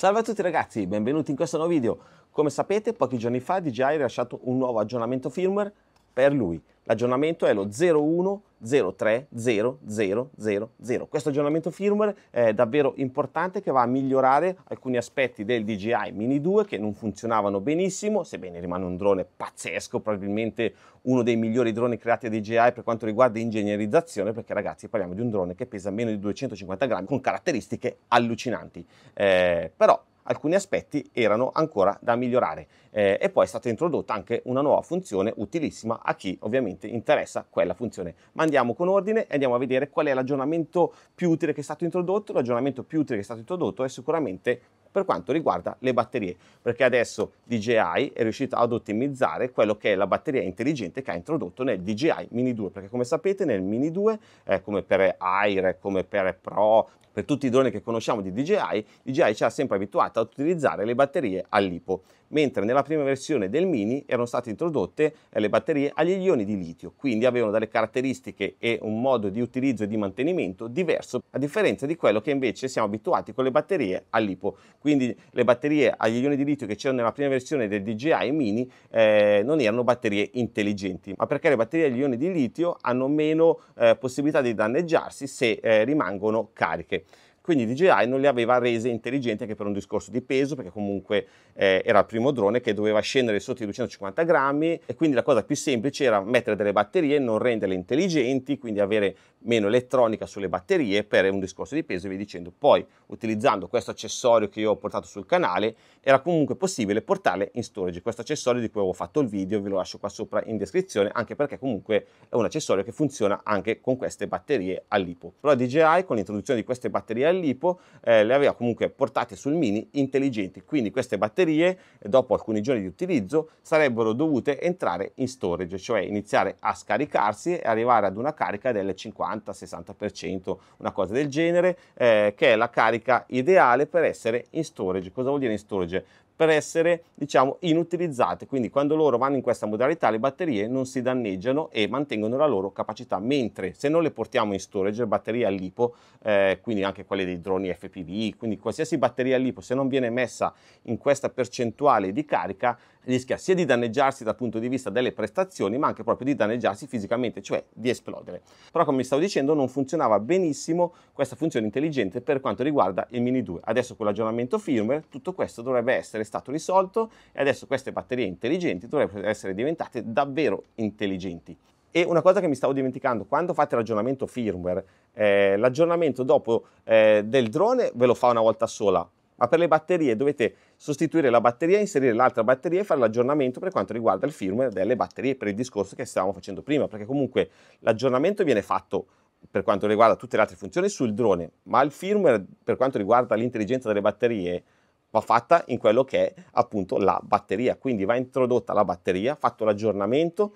Salve a tutti ragazzi, benvenuti in questo nuovo video. Come sapete pochi giorni fa DJI ha rilasciato un nuovo aggiornamento firmware per lui. L'aggiornamento è lo 01 03000. Questo aggiornamento firmware è davvero importante che va a migliorare alcuni aspetti del DJI Mini 2 che non funzionavano benissimo, sebbene rimane un drone pazzesco, probabilmente uno dei migliori droni creati da DJI per quanto riguarda ingegnerizzazione, perché ragazzi parliamo di un drone che pesa meno di 250 grammi con caratteristiche allucinanti. Eh, però alcuni aspetti erano ancora da migliorare eh, e poi è stata introdotta anche una nuova funzione utilissima a chi ovviamente interessa quella funzione. Ma andiamo con ordine e andiamo a vedere qual è l'aggiornamento più utile che è stato introdotto. L'aggiornamento più utile che è stato introdotto è sicuramente per quanto riguarda le batterie, perché adesso DJI è riuscito ad ottimizzare quello che è la batteria intelligente che ha introdotto nel DJI Mini 2, perché come sapete nel Mini 2, eh, come per Air, come per Pro, per tutti i droni che conosciamo di DJI, DJI ci ha sempre abituato a utilizzare le batterie a lipo mentre nella prima versione del Mini erano state introdotte eh, le batterie agli ioni di litio, quindi avevano delle caratteristiche e un modo di utilizzo e di mantenimento diverso, a differenza di quello che invece siamo abituati con le batterie a lipo. Quindi le batterie agli ioni di litio che c'erano nella prima versione del DJI Mini eh, non erano batterie intelligenti, ma perché le batterie agli ioni di litio hanno meno eh, possibilità di danneggiarsi se eh, rimangono cariche. Quindi DJI non le aveva rese intelligenti anche per un discorso di peso, perché comunque eh, era il primo drone che doveva scendere sotto i 250 grammi e quindi la cosa più semplice era mettere delle batterie, non renderle intelligenti, quindi avere meno elettronica sulle batterie per un discorso di peso e via dicendo. Poi utilizzando questo accessorio che io ho portato sul canale era comunque possibile portarle in storage. Questo accessorio di cui avevo fatto il video ve lo lascio qua sopra in descrizione anche perché comunque è un accessorio che funziona anche con queste batterie a lipo. Però DJI con l'introduzione di queste batterie a lipo eh, le aveva comunque portate sul mini intelligenti quindi queste batterie dopo alcuni giorni di utilizzo sarebbero dovute entrare in storage cioè iniziare a scaricarsi e arrivare ad una carica del 50 50-60%, una cosa del genere, eh, che è la carica ideale per essere in storage. Cosa vuol dire in storage? per essere diciamo inutilizzate. Quindi quando loro vanno in questa modalità le batterie non si danneggiano e mantengono la loro capacità, mentre se non le portiamo in storage, batterie a lipo, eh, quindi anche quelle dei droni FPV, quindi qualsiasi batteria a lipo se non viene messa in questa percentuale di carica rischia sia di danneggiarsi dal punto di vista delle prestazioni ma anche proprio di danneggiarsi fisicamente, cioè di esplodere. Però come stavo dicendo non funzionava benissimo questa funzione intelligente per quanto riguarda il Mini 2. Adesso con l'aggiornamento firmware tutto questo dovrebbe essere stato risolto e adesso queste batterie intelligenti dovrebbero essere diventate davvero intelligenti. E una cosa che mi stavo dimenticando, quando fate l'aggiornamento firmware, eh, l'aggiornamento dopo eh, del drone ve lo fa una volta sola, ma per le batterie dovete sostituire la batteria, inserire l'altra batteria e fare l'aggiornamento per quanto riguarda il firmware delle batterie per il discorso che stavamo facendo prima, perché comunque l'aggiornamento viene fatto per quanto riguarda tutte le altre funzioni sul drone, ma il firmware per quanto riguarda l'intelligenza delle batterie va fatta in quello che è appunto la batteria. Quindi va introdotta la batteria, fatto l'aggiornamento,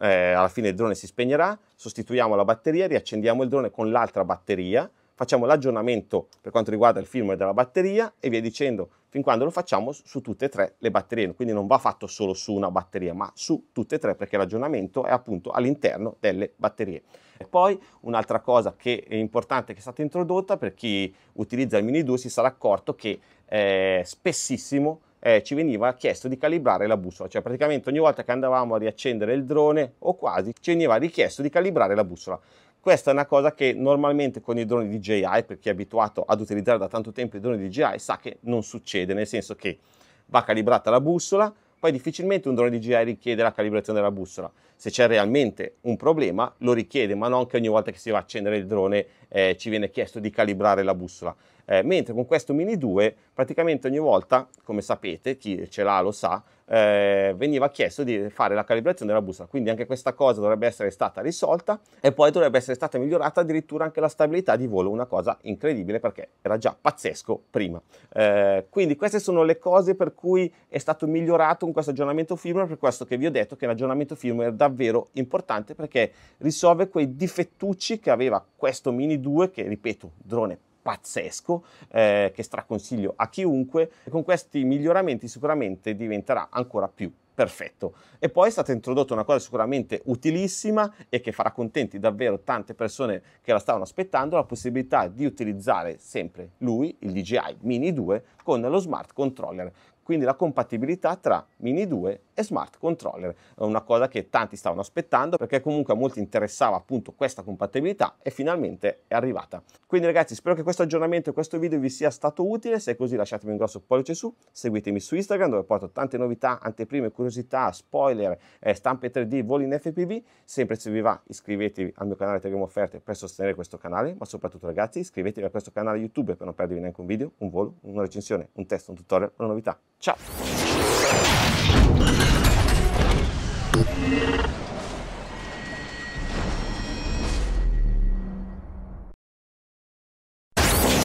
eh, alla fine il drone si spegnerà, sostituiamo la batteria, riaccendiamo il drone con l'altra batteria, facciamo l'aggiornamento per quanto riguarda il firmware della batteria e via dicendo fin quando lo facciamo su tutte e tre le batterie, quindi non va fatto solo su una batteria, ma su tutte e tre perché l'aggiornamento è appunto all'interno delle batterie. E poi un'altra cosa che è importante che è stata introdotta per chi utilizza il Mini 2 si sarà accorto che eh, spessissimo eh, ci veniva chiesto di calibrare la bussola, cioè praticamente ogni volta che andavamo a riaccendere il drone o quasi ci veniva richiesto di calibrare la bussola. Questa è una cosa che normalmente con i droni DJI, per chi è abituato ad utilizzare da tanto tempo i droni DJI, sa che non succede, nel senso che va calibrata la bussola, poi difficilmente un drone DJI richiede la calibrazione della bussola. Se c'è realmente un problema lo richiede, ma non che ogni volta che si va a accendere il drone eh, ci viene chiesto di calibrare la bussola. Eh, mentre con questo Mini 2 praticamente ogni volta, come sapete, chi ce l'ha lo sa, eh, veniva chiesto di fare la calibrazione della bussola, quindi anche questa cosa dovrebbe essere stata risolta e poi dovrebbe essere stata migliorata addirittura anche la stabilità di volo, una cosa incredibile perché era già pazzesco prima. Eh, quindi queste sono le cose per cui è stato migliorato con questo aggiornamento firmware, per questo che vi ho detto che l'aggiornamento firmware è davvero importante perché risolve quei difettucci che aveva questo Mini 2 che ripeto, drone pazzesco eh, che straconsiglio a chiunque. con questi miglioramenti sicuramente diventerà ancora più perfetto. E poi è stata introdotta una cosa sicuramente utilissima e che farà contenti davvero tante persone che la stavano aspettando, la possibilità di utilizzare sempre lui, il DJI Mini 2, con lo smart controller quindi la compatibilità tra Mini 2 e Smart Controller. È una cosa che tanti stavano aspettando perché comunque a molti interessava appunto questa compatibilità e finalmente è arrivata. Quindi ragazzi spero che questo aggiornamento e questo video vi sia stato utile, se è così lasciatemi un grosso pollice su, seguitemi su Instagram dove porto tante novità, anteprime e curiosità curiosità, spoiler, eh, stampe 3D, voli in FPV, sempre se vi va iscrivetevi al mio canale Telegram Offerte per sostenere questo canale, ma soprattutto ragazzi iscrivetevi a questo canale YouTube per non perdervi neanche un video, un volo, una recensione, un test, un tutorial, una novità. Ciao!